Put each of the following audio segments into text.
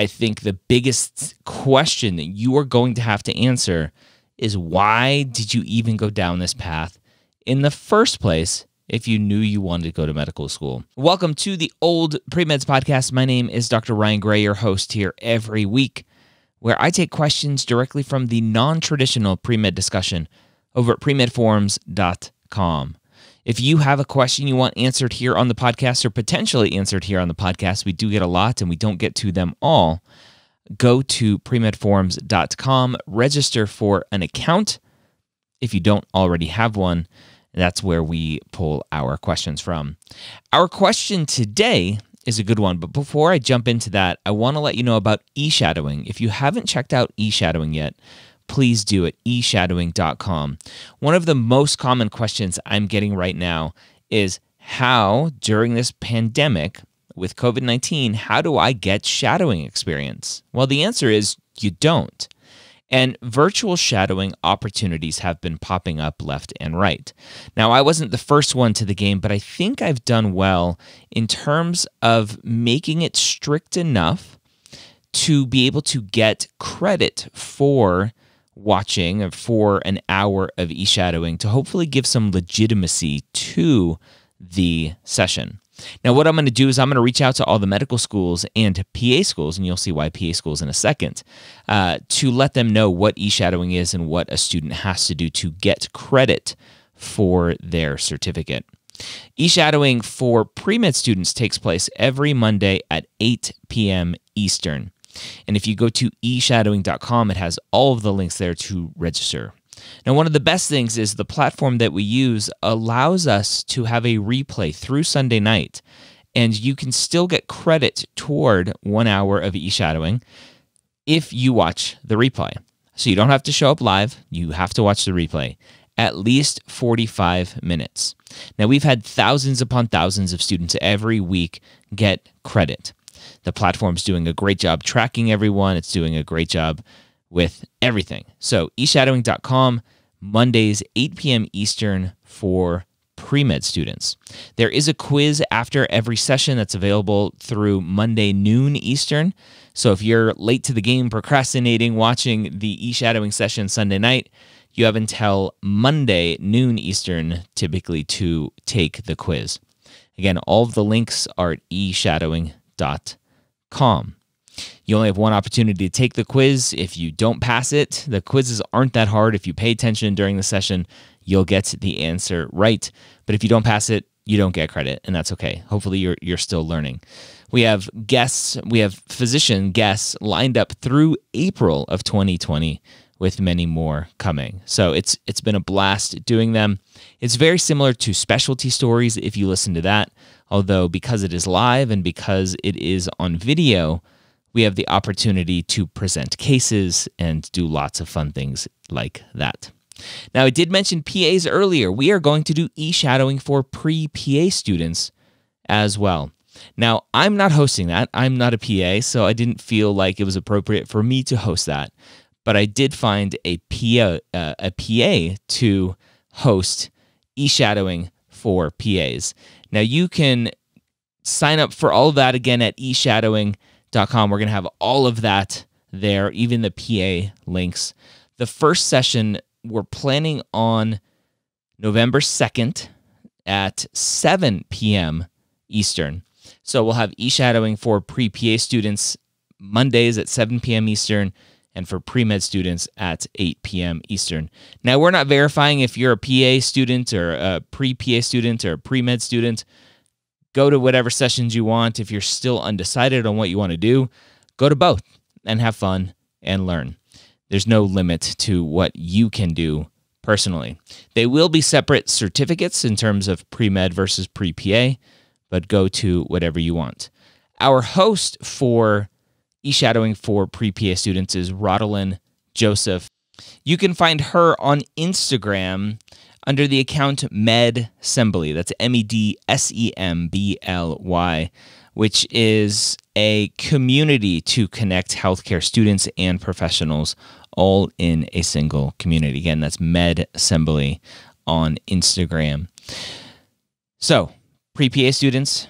I think the biggest question that you are going to have to answer is why did you even go down this path in the first place? if you knew you wanted to go to medical school. Welcome to the Old Premeds Podcast. My name is Dr. Ryan Gray, your host here every week, where I take questions directly from the non traditional pre med discussion over at premedforums.com. If you have a question you want answered here on the podcast or potentially answered here on the podcast, we do get a lot and we don't get to them all. Go to premedforums.com, register for an account if you don't already have one. That's where we pull our questions from. Our question today is a good one, but before I jump into that, I want to let you know about e shadowing. If you haven't checked out e shadowing yet, please do it. eShadowing.com. One of the most common questions I'm getting right now is how, during this pandemic with COVID 19, how do I get shadowing experience? Well, the answer is you don't. And virtual shadowing opportunities have been popping up left and right. Now, I wasn't the first one to the game, but I think I've done well in terms of making it strict enough to be able to get credit for watching for an hour of e shadowing to hopefully give some legitimacy to the session. Now, what I'm going to do is I'm going to reach out to all the medical schools and PA schools, and you'll see why PA schools in a second, uh, to let them know what e shadowing is and what a student has to do to get credit for their certificate. E shadowing for pre med students takes place every Monday at 8 p.m. Eastern. And if you go to eshadowing.com, it has all of the links there to register. Now, one of the best things is the platform that we use allows us to have a replay through Sunday night, and you can still get credit toward one hour of e-shadowing if you watch the replay. So you don't have to show up live, you have to watch the replay. At least 45 minutes. Now, we've had thousands upon thousands of students every week get credit. The platform's doing a great job tracking everyone, it's doing a great job with everything. So, eshadowing.com, Mondays, 8 p.m. Eastern for pre med students. There is a quiz after every session that's available through Monday noon Eastern. So, if you're late to the game, procrastinating, watching the e shadowing session Sunday night, you have until Monday, noon Eastern, typically to take the quiz. Again, all of the links are at eshadowing.com gmail.com. You only have one opportunity to take the quiz. If you don't pass it, the quizzes aren't that hard. If you pay attention during the session, you'll get the answer right. But if you don't pass it, you don't get credit, and that's okay. Hopefully, you're, you're still learning. We have guests, we have physician guests lined up through April of 2020 with many more coming. So it's it's been a blast doing them. It's very similar to specialty stories if you listen to that. Although, because it is live and because it is on video, we have the opportunity to present cases and do lots of fun things like that. Now, I did mention PAs earlier. We are going to do e shadowing for pre PA students as well. Now, I'm not hosting that. I'm not a PA, so I didn't feel like it was appropriate for me to host that. But I did find a PA, uh, a PA to host e shadowing for PAs. Now you can sign up for all of that again at eshadowing.com. We're going to have all of that there, even the PA links. The first session we're planning on November 2nd at 7 p.m. Eastern. So we'll have e-shadowing for pre-PA students Mondays at 7 p.m. Eastern, and for pre med students at 8 p.m. Eastern. Now, we're not verifying if you're a PA student or a pre PA student or pre med student. Go to whatever sessions you want. If you're still undecided on what you want to do, go to both and have fun and learn. There's no limit to what you can do personally. They will be separate certificates in terms of pre med versus pre PA, but go to whatever you want. Our host for e-shadowing for pre-PA students is Rodolyn Joseph. You can find her on Instagram under the account Med Assembly. That's M E D S E M B L Y, which is a community to connect healthcare students and professionals all in a single community. Again, that's Med Assembly on Instagram. So, pre PA students,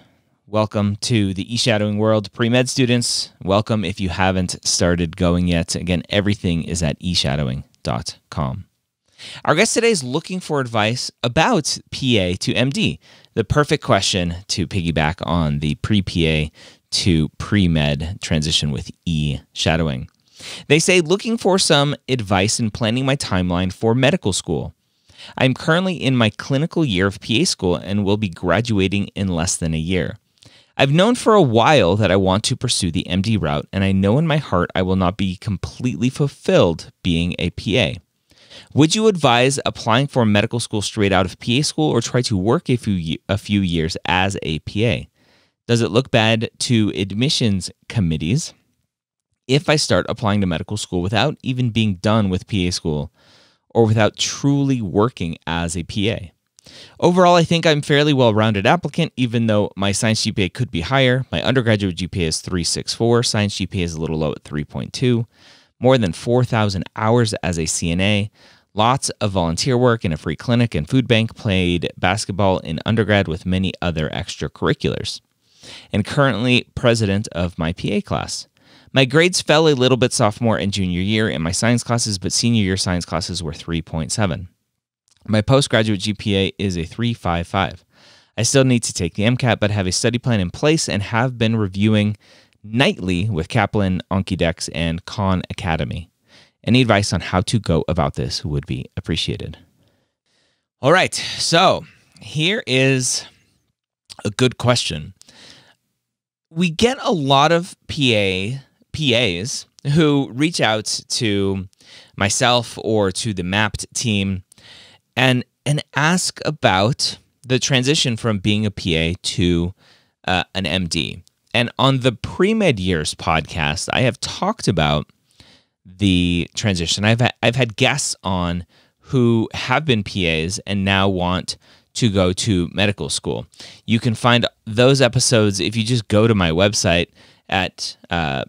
Welcome to the eShadowing World pre med students. Welcome if you haven't started going yet. Again, everything is at eShadowing.com. Our guest today is looking for advice about PA to MD, the perfect question to piggyback on the pre PA to pre med transition with e shadowing. They say, looking for some advice in planning my timeline for medical school. I'm currently in my clinical year of PA school and will be graduating in less than a year. I've known for a while that I want to pursue the MD route, and I know in my heart I will not be completely fulfilled being a PA. Would you advise applying for medical school straight out of PA school or try to work a few a few years as a PA? Does it look bad to admissions committees if I start applying to medical school without even being done with PA school or without truly working as a PA? Overall, I think I'm fairly well-rounded applicant, even though my science GPA could be higher. My undergraduate GPA is 364, science GPA is a little low at 3.2, more than 4,000 hours as a CNA, lots of volunteer work in a free clinic and food bank, played basketball in undergrad with many other extracurriculars, and currently president of my PA class. My grades fell a little bit sophomore and junior year in my science classes, but senior year science classes were 3.7. My postgraduate GPA is a 355. I still need to take the MCAT, but have a study plan in place and have been reviewing nightly with Kaplan, Onkidex, and Khan Academy. Any advice on how to go about this would be appreciated. All right, so here is a good question. We get a lot of PA PAs who reach out to myself or to the mapped team and and ask about the transition from being a PA to uh, an MD. And on the pre med years podcast, I have talked about the transition. I've had, I've had guests on who have been PAs and now want to go to medical school. You can find those episodes if you just go to my website at uh,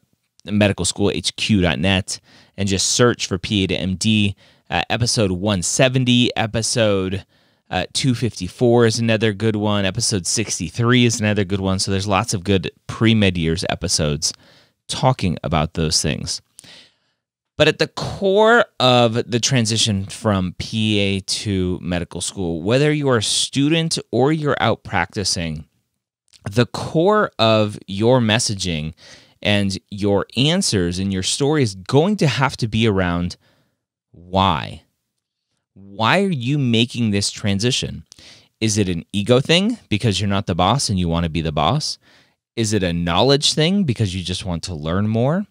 medicalschoolhq.net and just search for PA to MD uh, episode 170, episode uh, 254 is another good one, episode 63 is another good one. So there's lots of good pre mid years episodes talking about those things. But at the core of the transition from PA to medical school, whether you are a student or you're out practicing, the core of your messaging and your answers and your story is going to have to be around why? Why are you making this transition? Is it an ego thing because you're not the boss and you want to be the boss? Is it a knowledge thing because you just want to learn more?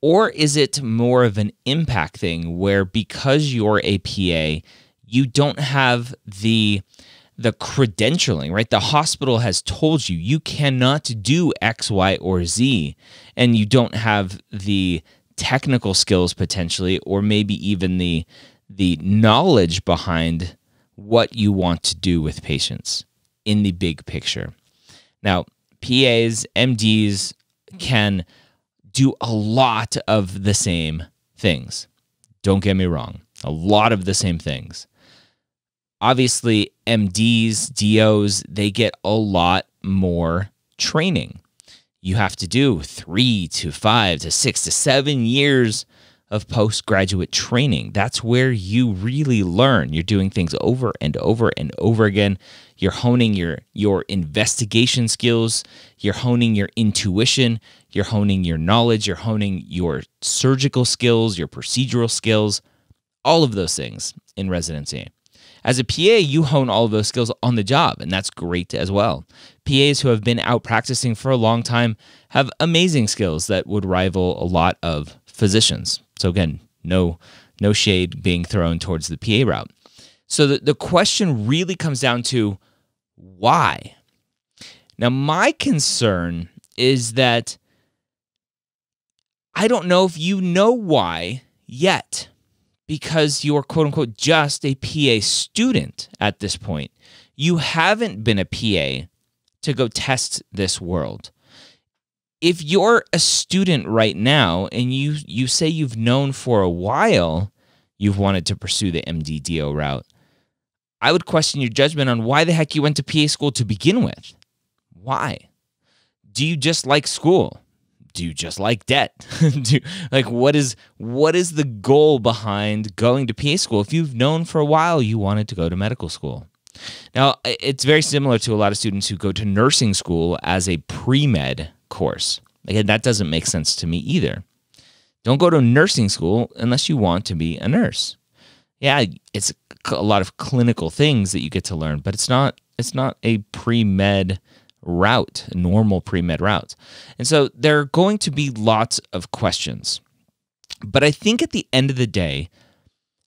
Or is it more of an impact thing where because you're a PA, you don't have the the credentialing, right? The hospital has told you you cannot do X, Y, or Z, and you don't have the technical skills potentially or maybe even the the knowledge behind what you want to do with patients in the big picture. Now, PAs, MDs can do a lot of the same things. Don't get me wrong, a lot of the same things. Obviously, MDs, DOs, they get a lot more training you have to do three to five to six to seven years of postgraduate training. That's where you really learn. You're doing things over and over and over again. You're honing your your investigation skills, you're honing your intuition, you're honing your knowledge, you're honing your surgical skills, your procedural skills, all of those things in residency. As a PA, you hone all of those skills on the job, and that's great as well. PAs who have been out practicing for a long time have amazing skills that would rival a lot of physicians. So again, no no shade being thrown towards the PA route. So the, the question really comes down to why? Now, my concern is that I don't know if you know why yet because you're quote unquote just a PA student at this point. You haven't been a PA to go test this world. If you're a student right now and you you say you've known for a while you've wanted to pursue the MDDO route, I would question your judgment on why the heck you went to PA school to begin with. Why? Do you just like school? do you just like debt? do, like what is what is the goal behind going to PA school if you've known for a while you wanted to go to medical school? Now, it's very similar to a lot of students who go to nursing school as a pre-med course. Again, that doesn't make sense to me either. Don't go to nursing school unless you want to be a nurse. Yeah, it's a lot of clinical things that you get to learn, but it's not it's not a pre-med route, normal pre med route. And so there are going to be lots of questions. But I think at the end of the day,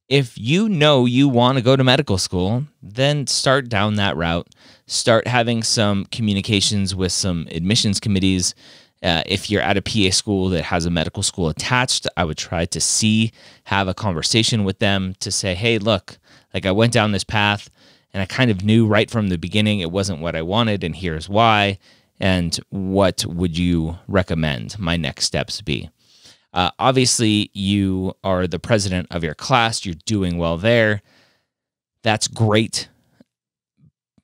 if you know you want to go to medical school, then start down that route. Start having some communications with some admissions committees. Uh, if you're at a PA school that has a medical school attached, I would try to see, have a conversation with them to say, hey, look, like I went down this path. And I kind of knew right from the beginning it wasn't what I wanted, and here's why. And what would you recommend my next steps be? Uh, obviously, you are the president of your class, you're doing well there. That's great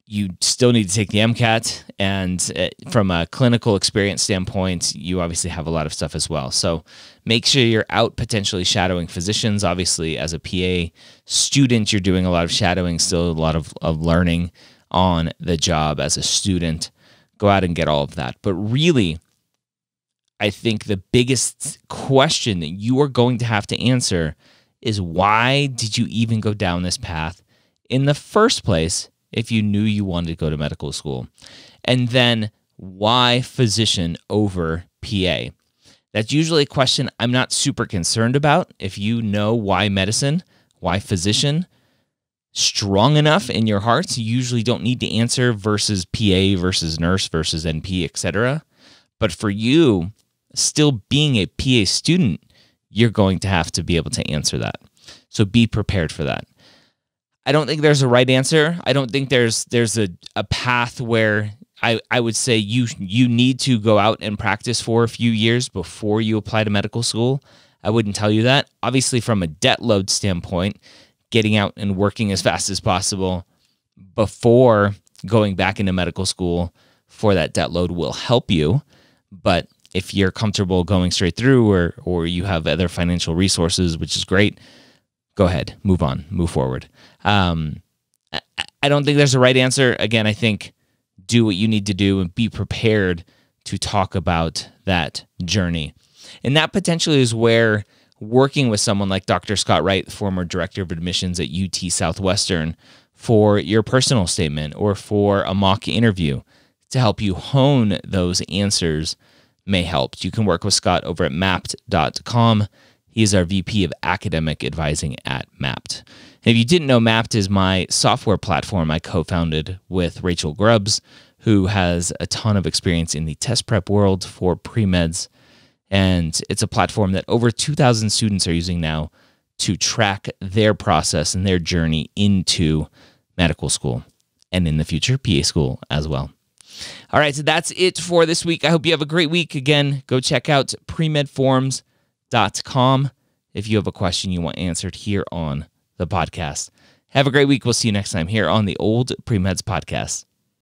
you still need to take the MCAT. And uh, from a clinical experience standpoint, you obviously have a lot of stuff as well. So make sure you're out potentially shadowing physicians. Obviously, as a PA student, you're doing a lot of shadowing, still a lot of, of learning on the job as a student. Go out and get all of that. But really, I think the biggest question that you are going to have to answer is why did you even go down this path in the first place? if you knew you wanted to go to medical school? And then why physician over PA? That's usually a question I'm not super concerned about. If you know why medicine, why physician, strong enough in your hearts, you usually don't need to answer versus PA versus nurse versus NP, etc. But for you, still being a PA student, you're going to have to be able to answer that. So be prepared for that. I don't think there's a right answer. I don't think there's there's a, a path where I, I would say you you need to go out and practice for a few years before you apply to medical school. I wouldn't tell you that. Obviously, from a debt load standpoint, getting out and working as fast as possible before going back into medical school for that debt load will help you. But if you're comfortable going straight through or or you have other financial resources, which is great, go ahead, move on, move forward. Um, I, I don't think there's a right answer. Again, I think do what you need to do and be prepared to talk about that journey. And that potentially is where working with someone like Dr. Scott Wright, former director of admissions at UT Southwestern, for your personal statement or for a mock interview to help you hone those answers may help. You can work with Scott over at mapped.com he is our VP of Academic Advising at MAPT. And if you didn't know, MAPT is my software platform I co founded with Rachel Grubbs, who has a ton of experience in the test prep world for pre meds. And it's a platform that over 2,000 students are using now to track their process and their journey into medical school and in the future, PA school as well. All right, so that's it for this week. I hope you have a great week. Again, go check out Premed forms com if you have a question you want answered here on the podcast. Have a great week. We'll see you next time here on the Old Premeds Podcast.